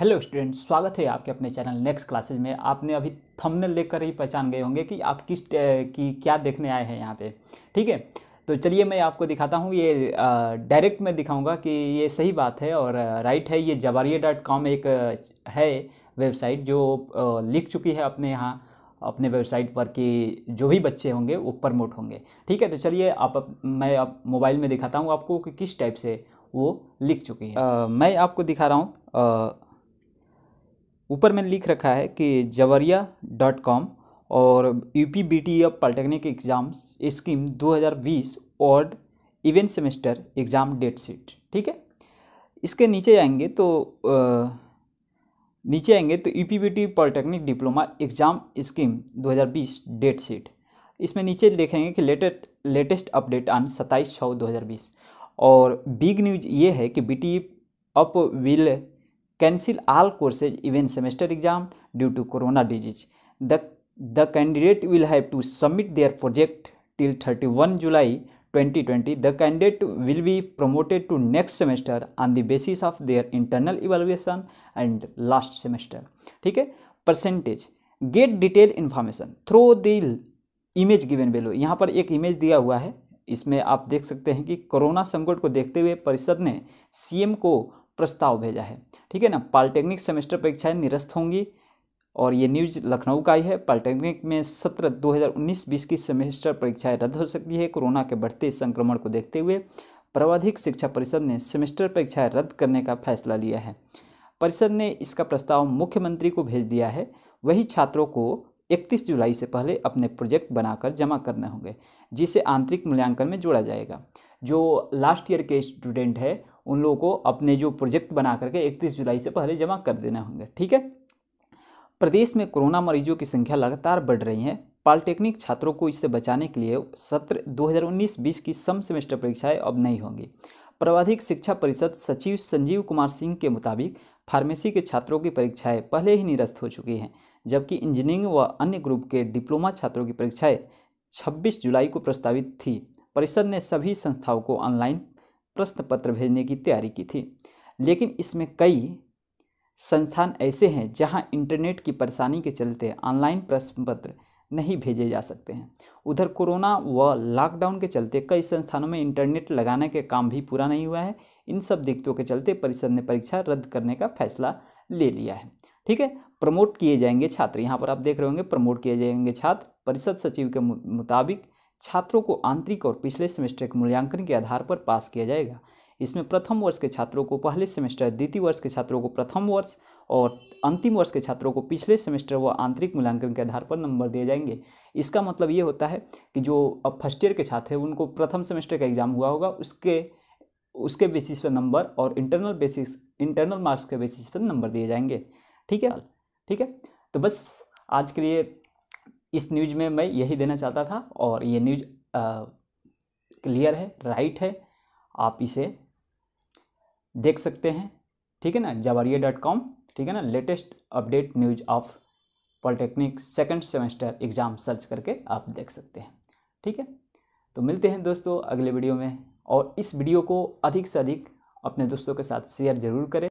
hello student स्वागत है आपके अपने चैनल नेक्स्ट क्लासेज में आपने अभी थंबनेल लेकर ही पहचान गए होंगे कि आप किस की क्या देखने आए हैं यहाँ पे ठीक है तो चलिए मैं आपको दिखाता हूँ ये डायरेक्ट मैं दिखाऊंगा कि ये सही बात है और राइट है ये जवारिया डॉट कॉम एक है वेबसाइट जो लिख चुकी है अपने यहाँ अपने वेबसाइट पर कि जो भी बच्चे होंगे वो प्रमोट होंगे ठीक है तो चलिए आप मैं अब मोबाइल में दिखाता हूँ आपको कि किस टाइप से वो लिख चुकी है आ, मैं आपको दिखा रहा हूँ ऊपर में लिख रखा है कि जवरिया डॉट कॉम और U P B T of polytechnic exam scheme 2020 और even semester exam date sheet ठीक है इसके नीचे आएंगे तो आ, नीचे आएंगे तो U P B T polytechnic diploma exam scheme 2020 date sheet इसमें नीचे देखेंगे कि लेटेस्ट लेटेस्ट अपडेट ऑन सत्ताईस छः दो और बिग न्यूज ये है कि B T up will cancel all courses even semester exam due to corona disease the the candidate will have to submit their project till 31 July 2020 the candidate will be promoted to next semester on the basis of their internal evaluation and last semester ठीक है percentage get detail information through the image given below यहाँ पर एक image दिया हुआ है इसमें आप देख सकते हैं कि कोरोना संकट को देखते हुए परिषद ने सीएम को प्रस्ताव भेजा है ठीक है ना पॉलिटेक्निक सेमेस्टर परीक्षाएं निरस्त होंगी और ये न्यूज लखनऊ का ही है पॉलिटेक्निक में सत्र 2019-20 की सेमेस्टर परीक्षाएं रद्द हो सकती है कोरोना के बढ़ते संक्रमण को देखते हुए प्रावधिक शिक्षा परिषद ने सेमेस्टर परीक्षाएं रद्द करने का फैसला लिया है परिषद ने इसका प्रस्ताव मुख्यमंत्री को भेज दिया है वही छात्रों को 31 जुलाई से पहले अपने प्रोजेक्ट बनाकर जमा करने होंगे जिसे आंतरिक मूल्यांकन में जोड़ा जाएगा जो लास्ट ईयर के स्टूडेंट है उन लोगों को अपने जो प्रोजेक्ट बना करके इकतीस जुलाई से पहले जमा कर देने होंगे ठीक है प्रदेश में कोरोना मरीजों की संख्या लगातार बढ़ रही है पॉलिटेक्निक छात्रों को इससे बचाने के लिए सत्र 2019-20 की सम सेमेस्टर परीक्षाएं अब नहीं होंगी प्रावधिक शिक्षा परिषद सचिव संजीव कुमार सिंह के मुताबिक फार्मेसी के छात्रों की परीक्षाएं पहले ही निरस्त हो चुकी हैं जबकि इंजीनियरिंग व अन्य ग्रुप के डिप्लोमा छात्रों की परीक्षाएं 26 जुलाई को प्रस्तावित थी परिषद ने सभी संस्थाओं को ऑनलाइन प्रश्न पत्र भेजने की तैयारी की थी लेकिन इसमें कई संस्थान ऐसे हैं जहां इंटरनेट की परेशानी के चलते ऑनलाइन प्रश्न पत्र नहीं भेजे जा सकते हैं उधर कोरोना व लॉकडाउन के चलते कई संस्थानों में इंटरनेट लगाने के काम भी पूरा नहीं हुआ है इन सब दिक्कतों के चलते परिषद ने परीक्षा रद्द करने का फैसला ले लिया है ठीक है प्रमोट किए जाएंगे छात्र यहाँ पर आप देख रहे होंगे प्रमोट किए जाएंगे छात्र परिषद सचिव के मुताबिक छात्रों को आंतरिक और पिछले सेमेस्टर के मूल्यांकन के आधार पर पास किया जाएगा इसमें प्रथम वर्ष के छात्रों को पहले सेमेस्टर द्वितीय वर्ष के छात्रों को प्रथम वर्ष और अंतिम वर्ष के छात्रों को पिछले सेमेस्टर व आंतरिक मूल्यांकन के आधार पर नंबर दिए जाएंगे इसका मतलब ये होता है कि जो अब फर्स्ट ईयर के छात्र हैं उनको प्रथम सेमेस्टर का एग्ज़ाम हुआ होगा उसके उसके बेसिस पर नंबर और इंटरनल बेसिस इंटरनल मार्क्स के बेसिस पर नंबर दिए जाएंगे ठीक है ठीक है तो बस आज के लिए इस न्यूज में मैं यही देना चाहता था और ये न्यूज क्लियर है राइट है आप इसे देख सकते हैं ठीक है ना जवारिया डॉट कॉम ठीक है ना latest update news of polytechnic second semester exam search करके आप देख सकते हैं ठीक है तो मिलते हैं दोस्तों अगले वीडियो में और इस वीडियो को अधिक से अधिक अपने दोस्तों के साथ शेयर ज़रूर करें